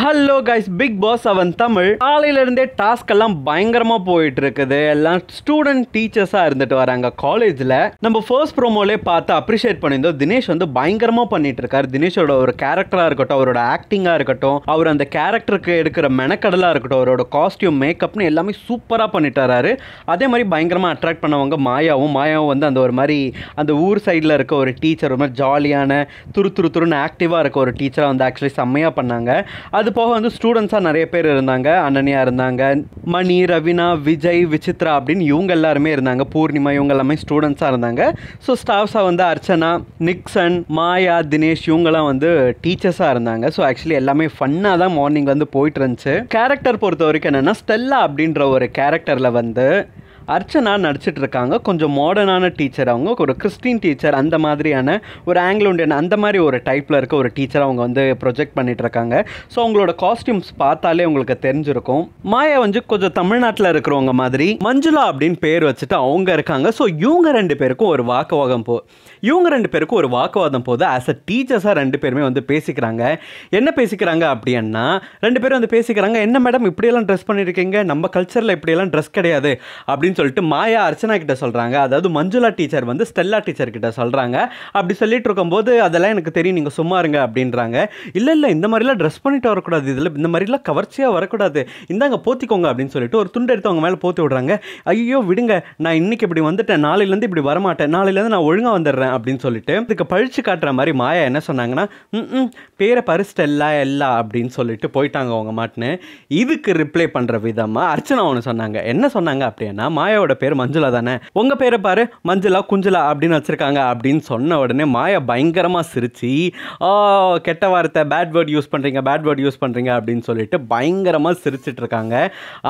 hello guys big pass அவன் Tamil காலையிலேருந்தே task எல்லாம் பயங்கரமாக போயிட்டு இருக்குது எல்லாம் ஸ்டூடெண்ட் டீச்சர்ஸாக இருந்துட்டு வராங்க காலேஜில் நம்ம ஃபர்ஸ்ட் ப்ரோமோலே பார்த்து அப்ரிஷியேட் பண்ணியிருந்தோம் தினேஷ் வந்து பயங்கரமாக பண்ணிட்டு இருக்காரு தினேஷோட ஒரு கேரக்டராக இருக்கட்டும் அவரோட ஆக்டிங்காக இருக்கட்டும் அவர் அந்த கேரக்டருக்கு எடுக்கிற மெனக்கடலாக இருக்கட்டும் அவரோட காஸ்டியூம் மேக்கப்னு எல்லாமே சூப்பராக பண்ணிட்டு வராரு அதே மாதிரி பயங்கரமாக அட்ராக்ட் பண்ணவங்க மாயாவும் மாயாவும் வந்து அந்த ஒரு மாதிரி அந்த ஊர் சைடில் இருக்க ஒரு டீச்சர் ஒரு மாதிரி ஜாலியான துரு துரு துருன்னு ஆக்டிவாக இருக்க ஒரு டீச்சராக வந்து ஆக்சுவலி செம்மையாக பண்ணாங்க அது போக வந்து ஸ்டூடெண்ட்ஸாக நிறைய பேர் இருந்தாங்க அண்ணனியாக இருந்தாங்க மணி ரவினா விஜய் விசித்ரா அப்படின்னு இவங்க எல்லாருமே இருந்தாங்க பூர்ணிமா இவங்க எல்லாமே ஸ்டூடெண்ட்ஸாக இருந்தாங்க ஸோ ஸ்டாஃப்ஸாக வந்து அர்ச்சனா நிக்சன் மாயா தினேஷ் இவங்கெல்லாம் வந்து டீச்சர்ஸாக இருந்தாங்க ஸோ ஆக்சுவலி எல்லாமே ஃபன்னாக தான் மார்னிங் வந்து போயிட்டு இருந்துச்சு கேரக்டர் பொறுத்த வரைக்கும் என்னென்னா ஸ்டெல்லா அப்படின்ற ஒரு கேரக்டரில் வந்து அர்ச்சனா நடிச்சிட்டு இருக்காங்க கொஞ்சம் மாடர்னான டீச்சர் அவங்க ஒரு கிறிஸ்டின் டீச்சர் அந்த மாதிரியான ஒரு ஆங்கிலோ இண்டியன் அந்த மாதிரி ஒரு டைப்பில் இருக்க ஒரு டீச்சர் அவங்க வந்து ப்ரொஜெக்ட் பண்ணிட்டு இருக்காங்க ஸோ அவங்களோட காஸ்டியூம்ஸ் பார்த்தாலே உங்களுக்கு தெரிஞ்சிருக்கும் மாயா வந்து கொஞ்சம் தமிழ்நாட்டில் இருக்கிறவங்க மாதிரி மஞ்சுளா அப்படின்னு பேர் வச்சுட்டு அவங்க இருக்காங்க ஸோ இவங்க ரெண்டு பேருக்கும் ஒரு வாக்குவாதம் போ இவங்க ரெண்டு பேருக்கும் ஒரு வாக்குவாதம் போது ஆஸ் அ டீச்சர்ஸாக ரெண்டு பேருமே வந்து பேசிக்கிறாங்க என்ன பேசிக்கிறாங்க அப்படின்னா ரெண்டு பேரும் வந்து பேசிக்கிறாங்க என்ன மேடம் இப்படியெல்லாம் ட்ரெஸ் பண்ணியிருக்கீங்க நம்ம கல்ச்சரில் இப்படியெல்லாம் ட்ரெஸ் கிடையாது அப்படின்னு சொல்லிட்டு மாயா அர்ச்சனா கிட்ட சொல்கிறாங்க அதாவது மஞ்சுளா டீச்சர் வந்து ஸ்டெல்லா டீச்சர் கிட்ட சொல்கிறாங்க அப்படி சொல்லிட்டு இருக்கும்போது அதெல்லாம் எனக்கு தெரியும் நீங்கள் சும்மா இருங்க அப்படின்றாங்க இல்லை இல்லை இந்த மாதிரிலாம் ட்ரெஸ் பண்ணிட்டு வரக்கூடாது இதில் இந்த மாதிரிலாம் கவர்ச்சியாக வரக்கூடாது இந்தாங்க போத்திக்கோங்க அப்படின்னு சொல்லிட்டு ஒரு துண்டு எடுத்து அவங்க மேலே போத்தி விடுறாங்க ஐயோ விடுங்க நான் இன்னைக்கு இப்படி வந்துட்டேன் நாளையிலேருந்து இப்படி வரமாட்டேன் நாளையிலேருந்து நான் ஒழுங்காக வந்துடுறேன் அப்படின்னு சொல்லிட்டு இதுக்கு பழிச்சு காட்டுற மாதிரி மாயா என்ன சொன்னாங்கன்னா ம் பேரை பரிஸ்டெல்லா எல்லா அப்படின்னு சொல்லிட்டு போயிட்டாங்க அவங்க மாட்டுன்னு இதுக்கு ரிப்ளை பண்ணுற விதமாக அர்ச்சனா ஒன்று சொன்னாங்க என்ன சொன்னாங்க அப்படின்னா மாயாவோட பேர் மஞ்சுளா தானே உங்கள் பேரை பாரு மஞ்சுளா குஞ்சுலா அப்படின்னு வச்சுருக்காங்க அப்படின்னு சொன்ன உடனே மாயா பயங்கரமாக சிரித்து கெட்ட வார்த்தை பேட் வேர்ட் யூஸ் பண்ணுறீங்க பேட் வேர்ட் யூஸ் பண்ணுறீங்க அப்படின்னு சொல்லிட்டு பயங்கரமாக சிரிச்சிட்டு இருக்காங்க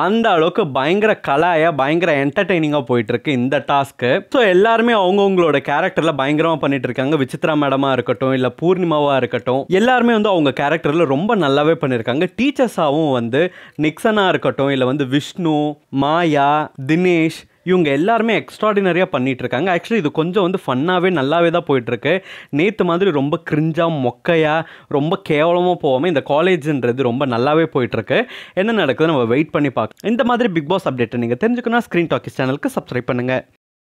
அந்த அளவுக்கு பயங்கர கலாய பயங்கர போயிட்டு போயிட்டுருக்கு இந்த டாஸ்க்கு ஸோ எல்லாருமே அவங்கவுங்களோட கேரக்டரில் பயங்கரமாக பண்ணிட்டு இருக்காங்க விசித்ரா மேடமாக இருக்கட்டும் இல்லை பூர்ணிமாவாக இருக்கட்டும் எல்லாருமே வந்து அவங்க கேரக்டரில் ரொம்ப நல்லாவே பண்ணியிருக்காங்க டீச்சர்ஸாகவும் வந்து நிக்சனா இருக்கட்டும் இல்லை வந்து விஷ்ணு மாயா தினேஷ் தினேஷ் இவங்க எல்லாருமே எக்ஸ்ட்ராடினரியாக பண்ணிகிட்ருக்காங்க ஆக்சுவலி இது கொஞ்சம் வந்து ஃபன்னாகவே நல்லாவே தான் போயிட்டுருக்கு நேற்று மாதிரி ரொம்ப கிரிஞ்சாக மொக்கையாக ரொம்ப கேவலமாக போகாமல் இந்த காலேஜுன்றது ரொம்ப நல்லாவே போயிட்டுருக்கு என்ன நடக்குது நம்ம வெயிட் பண்ணி பார்க்க இந்த மாதிரி பிக் பாஸ் அப்டேட்டை நீங்கள் தெரிஞ்சுக்கணும் ஸ்க்ரீன் டாக்கிஸ் சேனலுக்கு சப்ஸ்கிரைப் பண்ணுங்கள்